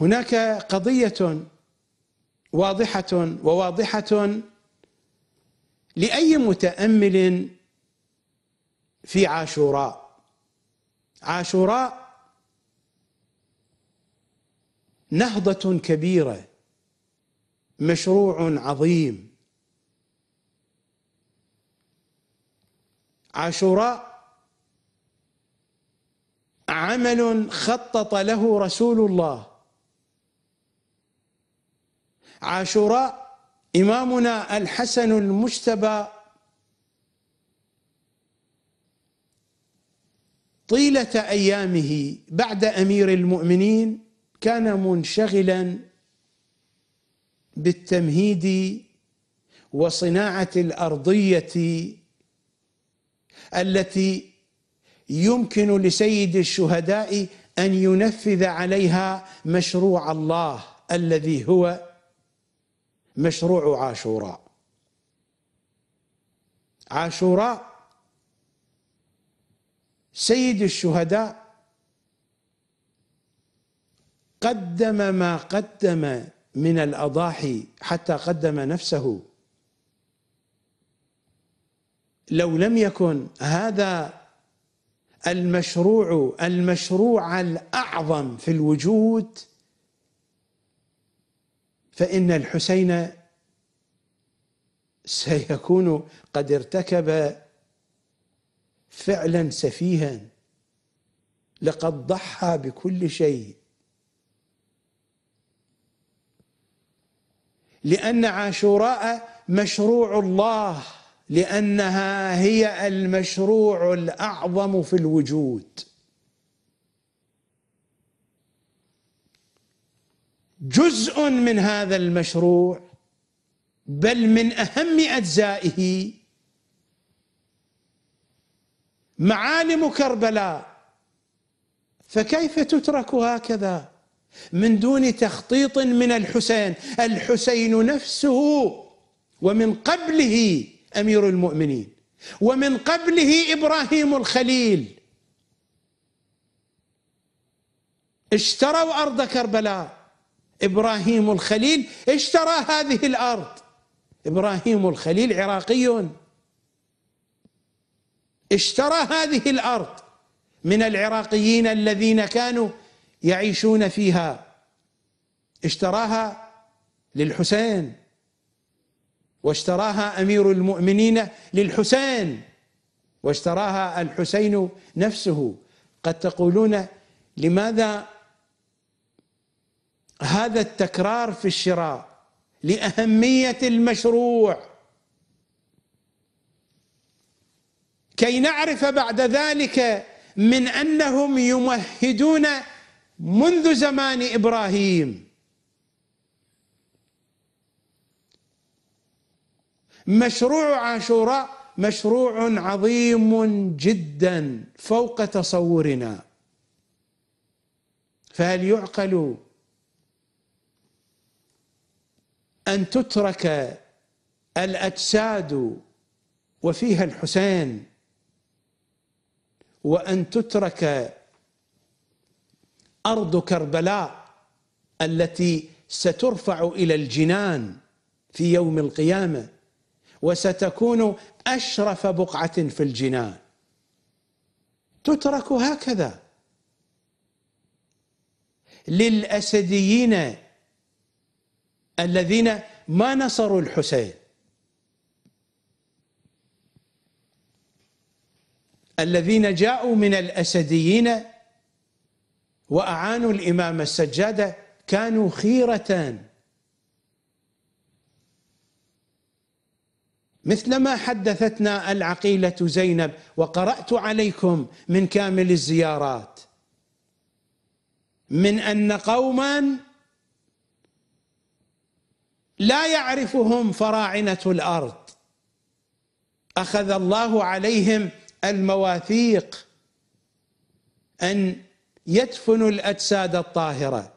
هناك قضيه واضحه وواضحه لاي متامل في عاشوراء عاشوراء نهضه كبيره مشروع عظيم عاشوراء عمل خطط له رسول الله عاشوراء إمامنا الحسن المجتبى طيلة أيامه بعد أمير المؤمنين كان منشغلا بالتمهيد وصناعة الأرضية التي يمكن لسيد الشهداء أن ينفذ عليها مشروع الله الذي هو مشروع عاشوراء عاشوراء سيد الشهداء قدم ما قدم من الاضاحي حتى قدم نفسه لو لم يكن هذا المشروع المشروع الاعظم في الوجود فإن الحسين سيكون قد ارتكب فعلا سفيها لقد ضحى بكل شيء لأن عاشوراء مشروع الله لأنها هي المشروع الأعظم في الوجود جزء من هذا المشروع بل من اهم اجزائه معالم كربلاء فكيف تترك هكذا من دون تخطيط من الحسين الحسين نفسه ومن قبله امير المؤمنين ومن قبله ابراهيم الخليل اشتروا ارض كربلاء ابراهيم الخليل اشترى هذه الارض ابراهيم الخليل عراقي اشترى هذه الارض من العراقيين الذين كانوا يعيشون فيها اشتراها للحسين واشتراها امير المؤمنين للحسين واشتراها الحسين نفسه قد تقولون لماذا هذا التكرار في الشراء لأهمية المشروع كي نعرف بعد ذلك من أنهم يمهدون منذ زمان إبراهيم مشروع عاشوراء مشروع عظيم جدا فوق تصورنا فهل يعقل أن تترك الأجساد وفيها الحسين وأن تترك أرض كربلاء التي سترفع إلى الجنان في يوم القيامة وستكون أشرف بقعة في الجنان تترك هكذا للأسديين الذين ما نصروا الحسين الذين جاءوا من الأسديين وأعانوا الإمام السجادة كانوا خيرة مثلما حدثتنا العقيلة زينب وقرأت عليكم من كامل الزيارات من أن قوماً لا يعرفهم فراعنه الارض اخذ الله عليهم المواثيق ان يدفنوا الاجساد الطاهره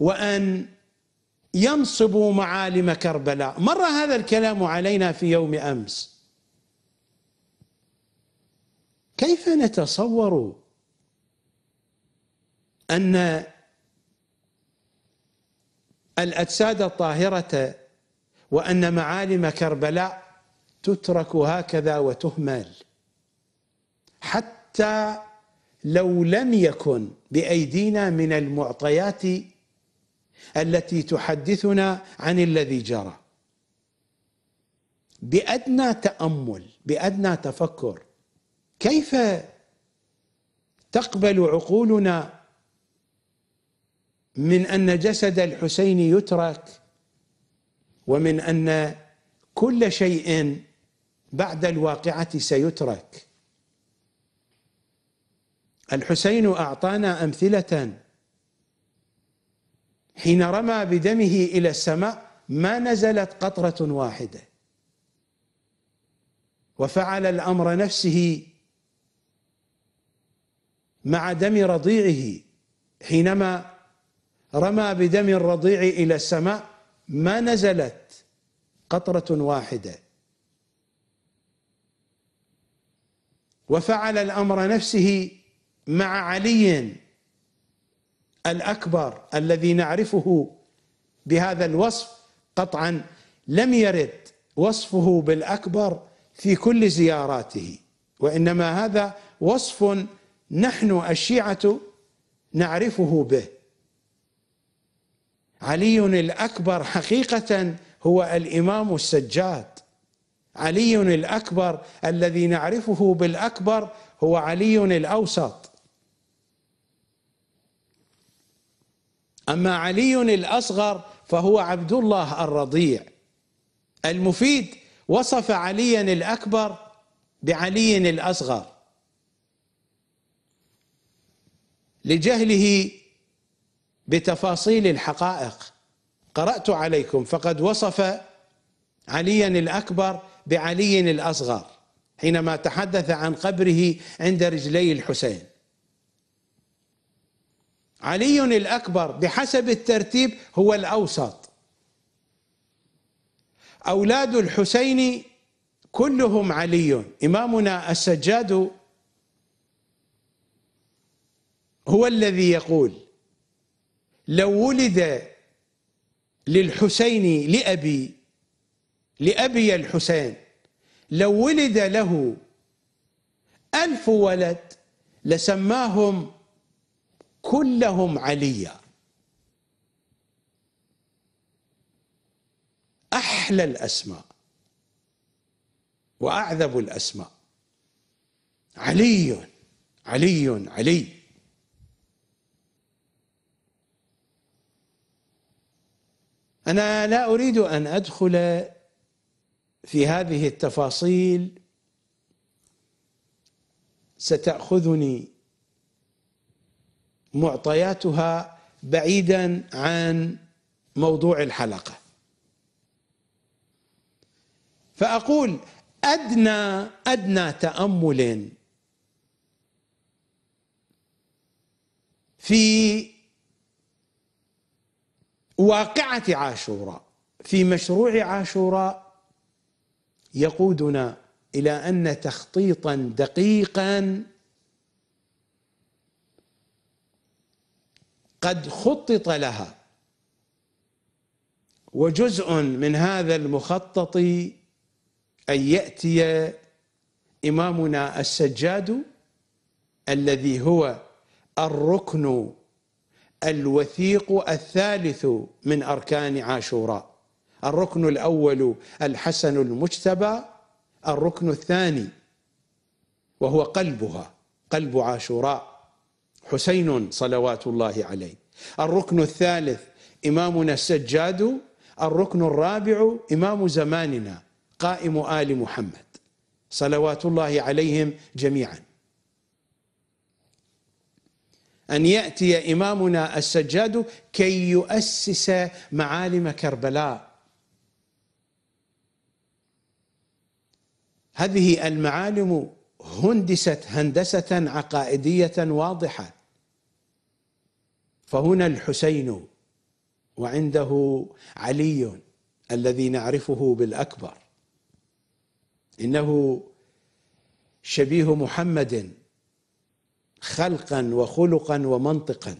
وان ينصبوا معالم كربلاء مر هذا الكلام علينا في يوم امس كيف نتصور ان الأجساد الطاهرة وأن معالم كربلاء تترك هكذا وتهمل حتى لو لم يكن بأيدينا من المعطيات التي تحدثنا عن الذي جرى بأدنى تأمل بأدنى تفكر كيف تقبل عقولنا من ان جسد الحسين يترك ومن ان كل شيء بعد الواقعه سيترك الحسين اعطانا امثله حين رمى بدمه الى السماء ما نزلت قطره واحده وفعل الامر نفسه مع دم رضيعه حينما رمى بدم الرضيع إلى السماء ما نزلت قطرة واحدة وفعل الأمر نفسه مع علي الأكبر الذي نعرفه بهذا الوصف قطعا لم يرد وصفه بالأكبر في كل زياراته وإنما هذا وصف نحن الشيعة نعرفه به علي الاكبر حقيقه هو الامام السجاد علي الاكبر الذي نعرفه بالاكبر هو علي الاوسط اما علي الاصغر فهو عبد الله الرضيع المفيد وصف عليا الاكبر بعلي الاصغر لجهله بتفاصيل الحقائق قرات عليكم فقد وصف عليا الاكبر بعلي الاصغر حينما تحدث عن قبره عند رجلي الحسين علي الاكبر بحسب الترتيب هو الاوسط اولاد الحسين كلهم علي امامنا السجاد هو الذي يقول لو ولد للحسين لأبي لأبي الحسين لو ولد له ألف ولد لسماهم كلهم عليا أحلى الأسماء وأعذب الأسماء علي علي علي أنا لا أريد أن أدخل في هذه التفاصيل ستأخذني معطياتها بعيدا عن موضوع الحلقة فأقول أدنى أدنى تأمل في واقعة عاشوراء في مشروع عاشوراء يقودنا إلى أن تخطيطا دقيقا قد خطط لها وجزء من هذا المخطط أن يأتي إمامنا السجاد الذي هو الركن الوثيق الثالث من أركان عاشوراء الركن الأول الحسن المجتبى الركن الثاني وهو قلبها قلب عاشوراء حسين صلوات الله عليه الركن الثالث إمامنا السجاد الركن الرابع إمام زماننا قائم آل محمد صلوات الله عليهم جميعا أن يأتي إمامنا السجاد كي يؤسس معالم كربلاء هذه المعالم هندست هندسة عقائدية واضحة فهنا الحسين وعنده علي الذي نعرفه بالأكبر إنه شبيه محمد خلقا وخلقا ومنطقا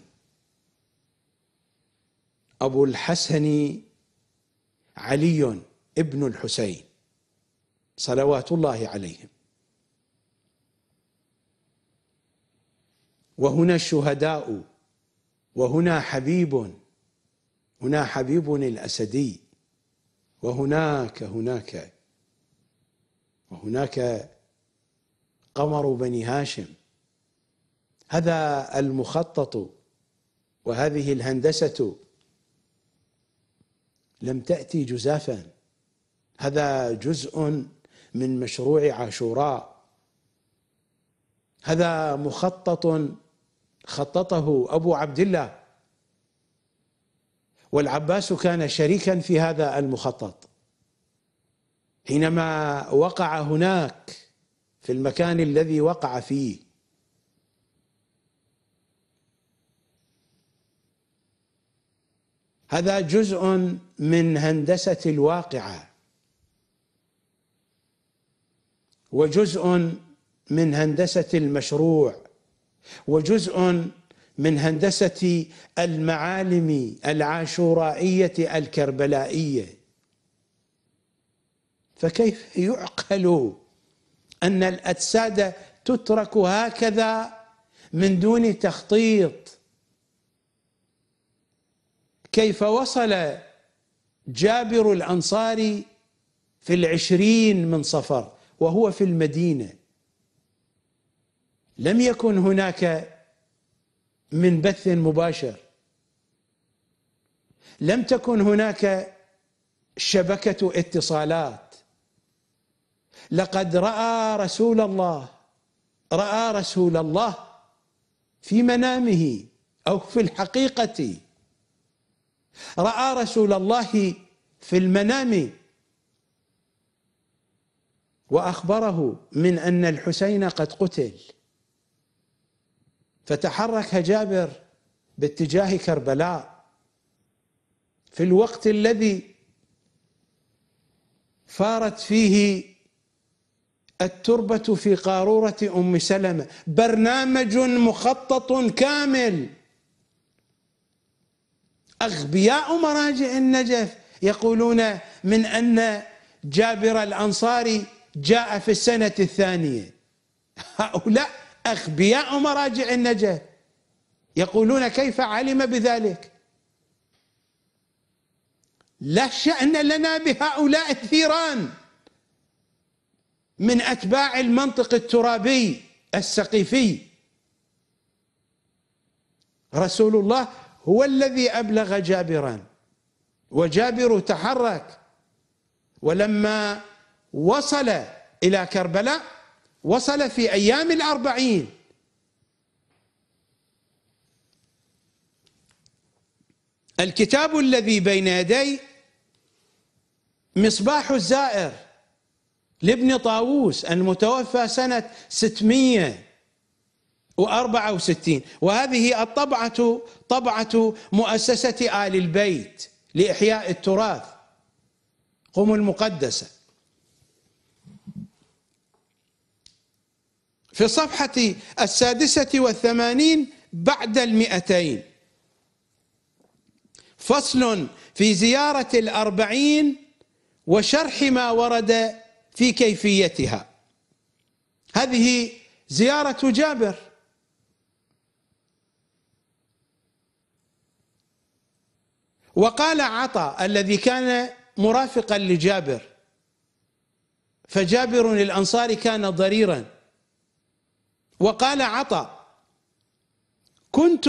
ابو الحسن علي ابن الحسين صلوات الله عليهم وهنا الشهداء وهنا حبيب هنا حبيب الاسدي وهناك هناك وهناك قمر بني هاشم هذا المخطط وهذه الهندسة لم تأتي جزافا هذا جزء من مشروع عاشوراء هذا مخطط خططه أبو عبد الله والعباس كان شريكا في هذا المخطط حينما وقع هناك في المكان الذي وقع فيه هذا جزء من هندسه الواقعه وجزء من هندسه المشروع وجزء من هندسه المعالم العاشورائيه الكربلائيه فكيف يعقل ان الاجساد تترك هكذا من دون تخطيط كيف وصل جابر الأنصاري في العشرين من صفر وهو في المدينة لم يكن هناك من بث مباشر لم تكن هناك شبكة اتصالات لقد رأى رسول الله رأى رسول الله في منامه أو في الحقيقة راى رسول الله في المنام واخبره من ان الحسين قد قتل فتحرك جابر باتجاه كربلاء في الوقت الذي فارت فيه التربه في قاروره ام سلمه برنامج مخطط كامل أغبياء مراجع النجف يقولون من أن جابر الأنصاري جاء في السنة الثانية هؤلاء أغبياء مراجع النجف يقولون كيف علم بذلك لا شأن لنا بهؤلاء الثيران من أتباع المنطق الترابي السقيفي رسول الله هو الذي أبلغ جابرا وجابر تحرك ولما وصل إلى كربلاء وصل في أيام الأربعين الكتاب الذي بين يدي مصباح الزائر لابن طاووس المتوفى سنة 600 وستين وهذه الطبعة طبعة مؤسسة آل البيت لإحياء التراث قم المقدسة في الصفحة السادسة والثمانين بعد المئتين فصل في زيارة الأربعين وشرح ما ورد في كيفيتها هذه زيارة جابر وقال عطا الذي كان مرافقا لجابر فجابر الأنصاري كان ضريرا وقال عطا كنت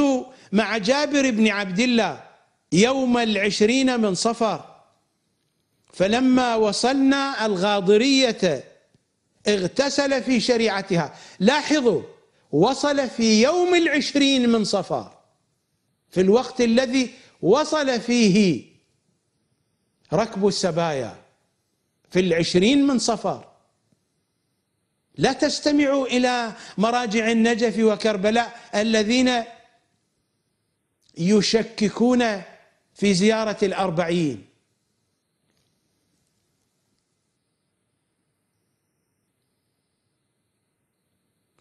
مع جابر بن عبد الله يوم العشرين من صفر فلما وصلنا الغاضرية اغتسل في شريعتها لاحظوا وصل في يوم العشرين من صفر في الوقت الذي وصل فيه ركب السبايا في العشرين من صفر لا تستمعوا إلى مراجع النجف وكربلاء الذين يشككون في زيارة الأربعين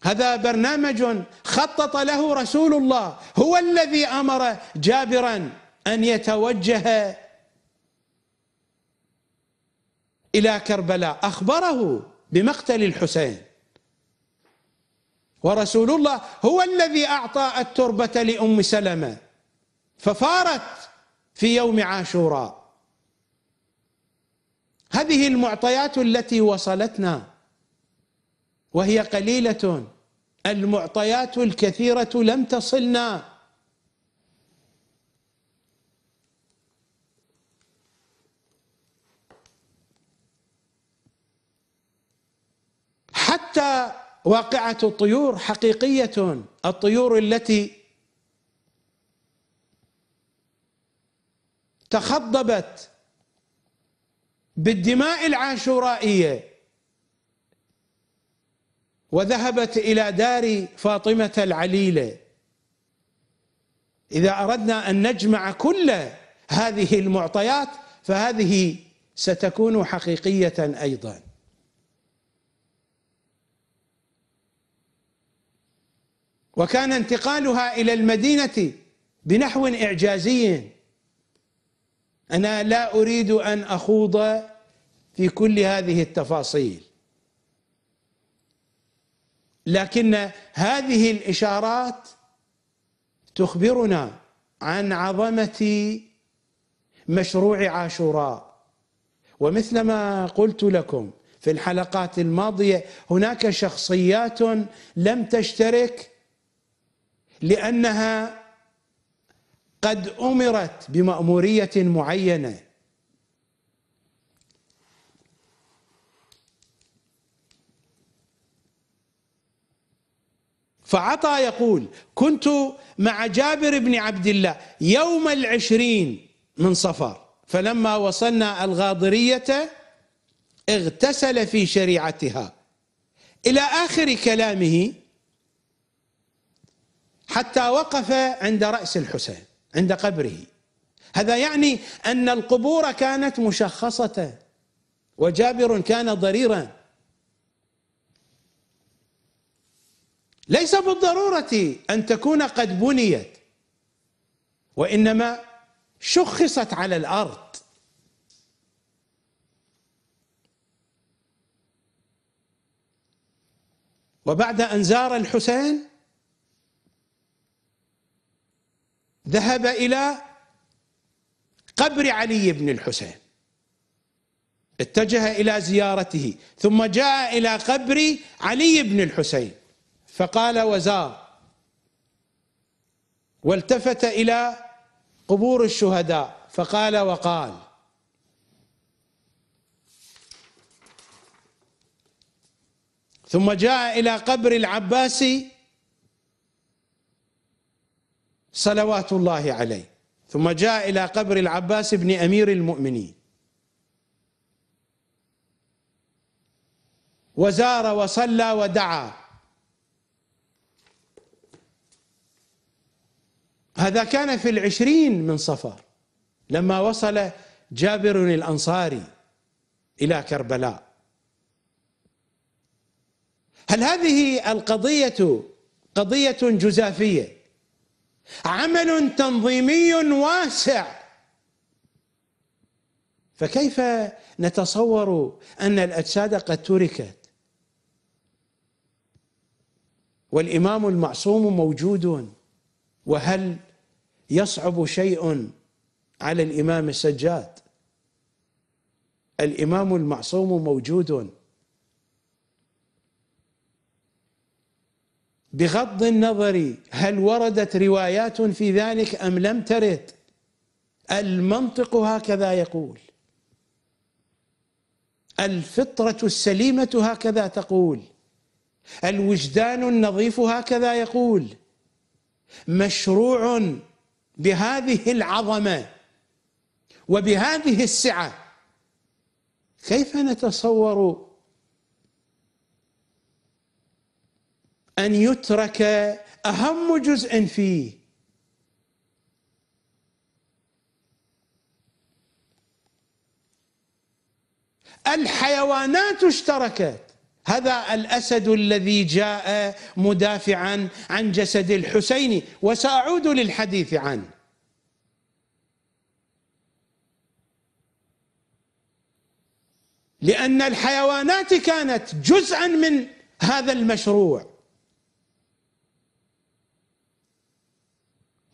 هذا برنامج خطط له رسول الله هو الذي امر جابرا أن يتوجه إلى كربلاء أخبره بمقتل الحسين ورسول الله هو الذي أعطى التربة لأم سلمة ففارت في يوم عاشوراء هذه المعطيات التي وصلتنا وهي قليلة المعطيات الكثيرة لم تصلنا حتى واقعة الطيور حقيقية الطيور التي تخضبت بالدماء العاشورائية وذهبت إلى دار فاطمة العليلة إذا أردنا أن نجمع كل هذه المعطيات فهذه ستكون حقيقية أيضاً وكان انتقالها إلى المدينة بنحو إعجازي أنا لا أريد أن أخوض في كل هذه التفاصيل لكن هذه الإشارات تخبرنا عن عظمة مشروع عاشوراء ومثلما قلت لكم في الحلقات الماضية هناك شخصيات لم تشترك لانها قد امرت بماموريه معينه فعطى يقول كنت مع جابر بن عبد الله يوم العشرين من صفر فلما وصلنا الغاضرية اغتسل في شريعتها إلى آخر كلامه حتى وقف عند راس الحسين عند قبره هذا يعني ان القبور كانت مشخصه وجابر كان ضريرا ليس بالضروره ان تكون قد بنيت وانما شخصت على الارض وبعد ان زار الحسين ذهب إلى قبر علي بن الحسين اتجه إلى زيارته ثم جاء إلى قبر علي بن الحسين فقال وزار والتفت إلى قبور الشهداء فقال وقال ثم جاء إلى قبر العباسي صلوات الله عليه ثم جاء إلى قبر العباس بن أمير المؤمنين وزار وصلى ودعا هذا كان في العشرين من صفر لما وصل جابر الأنصاري إلى كربلاء هل هذه القضية قضية جزافية عمل تنظيمي واسع فكيف نتصور ان الاجساد قد تركت والامام المعصوم موجود وهل يصعب شيء على الامام السجاد الامام المعصوم موجود بغض النظر هل وردت روايات في ذلك ام لم ترد المنطق هكذا يقول الفطره السليمه هكذا تقول الوجدان النظيف هكذا يقول مشروع بهذه العظمه وبهذه السعه كيف نتصور ان يترك اهم جزء فيه الحيوانات اشتركت هذا الاسد الذي جاء مدافعا عن جسد الحسين وساعود للحديث عنه لان الحيوانات كانت جزءا من هذا المشروع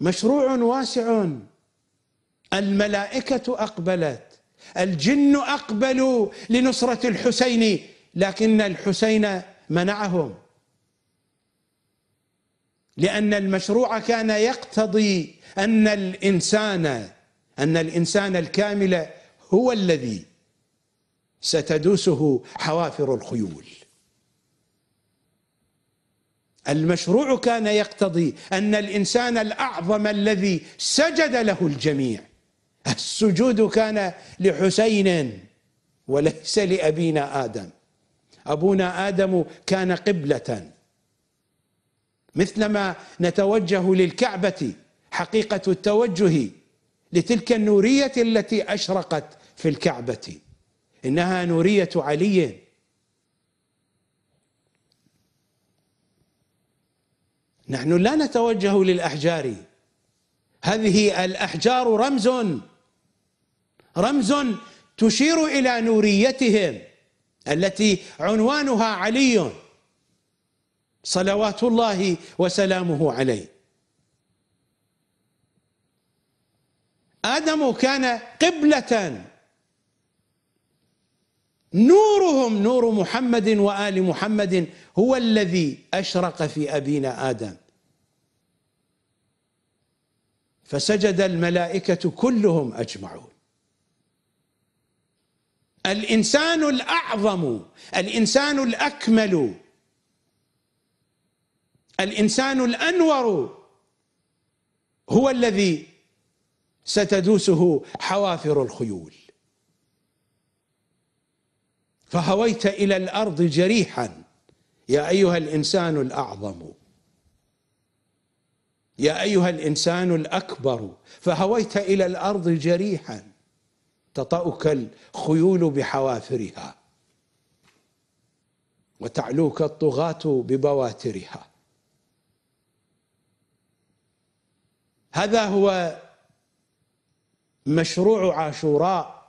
مشروع واسع الملائكه اقبلت الجن اقبلوا لنصره الحسين لكن الحسين منعهم لان المشروع كان يقتضي ان الانسان ان الانسان الكامل هو الذي ستدوسه حوافر الخيول المشروع كان يقتضي ان الانسان الاعظم الذي سجد له الجميع السجود كان لحسين وليس لابينا ادم ابونا ادم كان قبله مثلما نتوجه للكعبه حقيقه التوجه لتلك النوريه التي اشرقت في الكعبه انها نوريه علي نحن لا نتوجه للأحجار هذه الأحجار رمز رمز تشير إلى نوريتهم التي عنوانها علي صلوات الله وسلامه عليه آدم كان قبلة نورهم نور محمد وآل محمد هو الذي أشرق في أبينا آدم فسجد الملائكة كلهم أجمعون الإنسان الأعظم الإنسان الأكمل الإنسان الأنور هو الذي ستدوسه حوافر الخيول فهويت إلى الأرض جريحاً يا ايها الانسان الاعظم يا ايها الانسان الاكبر فهويت الى الارض جريحا تطاك الخيول بحوافرها وتعلوك الطغاه ببواترها هذا هو مشروع عاشوراء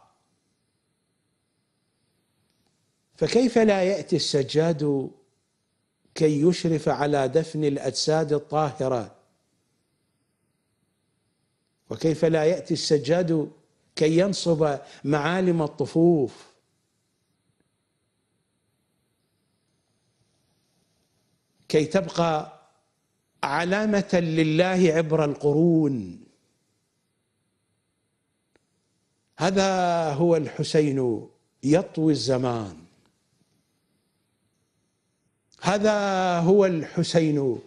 فكيف لا ياتي السجاد كي يشرف على دفن الاجساد الطاهره وكيف لا ياتي السجاد كي ينصب معالم الطفوف كي تبقى علامه لله عبر القرون هذا هو الحسين يطوي الزمان هذا هو الحسين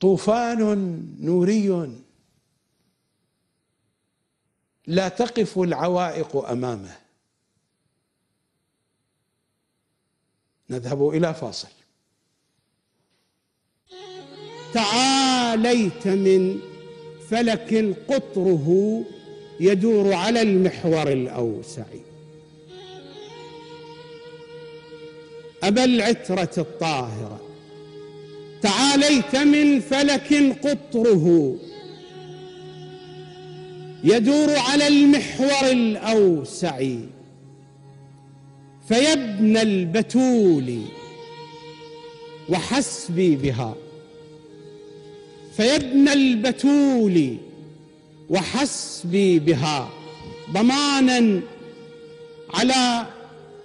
طوفان نوري لا تقف العوائق امامه نذهب الى فاصل تعاليت من فلك قطره يدور على المحور الاوسع أبا العترة الطاهرة تعاليت من فلك قطره يدور على المحور الأوسع فيا ابن البتول وحسبي بها فيا ابن البتول وحسبي بها ضمانا على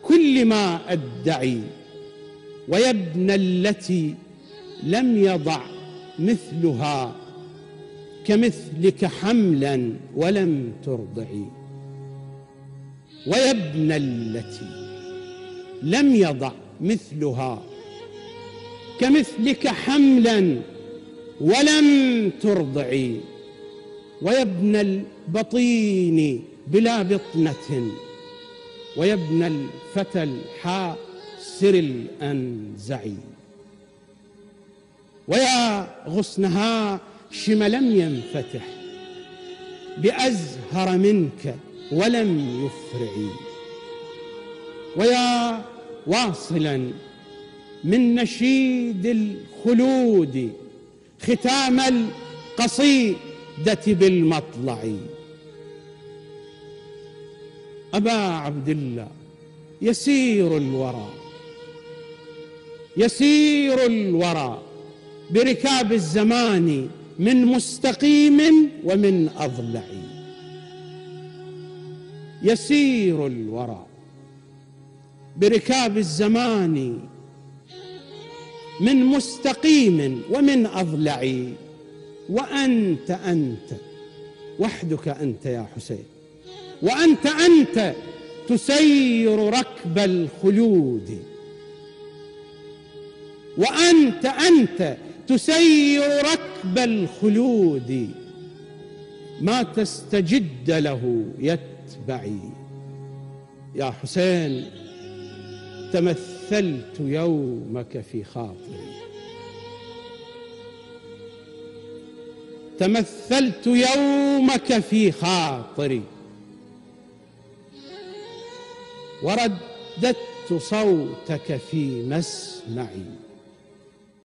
كل ما أدعي ويا ابن التي لم يضع مثلها كمثلك حملا ولم ترضعي ويا ابن التي لم يضع مثلها كمثلك حملا ولم ترضعي ويا ابن البطين بلا بطنة ويا ابن الفتى الحائر سر الأنزعي ويا غصنها شم لم ينفتح بأزهر منك ولم يفرعي ويا واصلا من نشيد الخلود ختام القصيدة بالمطلع أبا عبد الله يسير الورى يسير الورى بركاب الزمان من مستقيم ومن اضلع يسير الورى بركاب الزمان من مستقيم ومن اضلع وانت انت وحدك انت يا حسين وانت انت تسير ركب الخلود وانت انت تسير ركب الخلود ما تستجد له يتبعي يا حسين تمثلت يومك في خاطري تمثلت يومك في خاطري ورددت صوتك في مسمعي